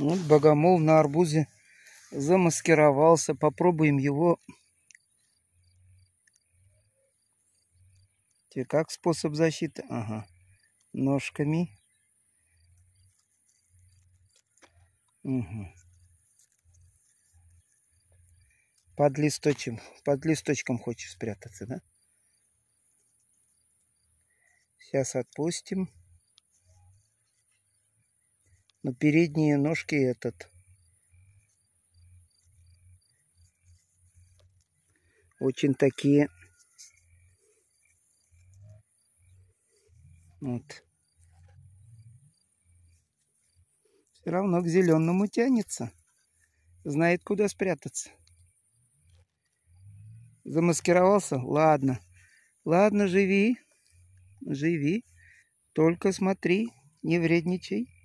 Вот богомол на арбузе замаскировался. Попробуем его. Тебе как способ защиты? Ага. Ножками. Угу. Под листочком, под листочком хочешь спрятаться, да? Сейчас отпустим но ну, передние ножки этот. Очень такие. Вот. Все равно к зеленому тянется. Знает, куда спрятаться. Замаскировался? Ладно. Ладно, живи. Живи. Только смотри, не вредничай.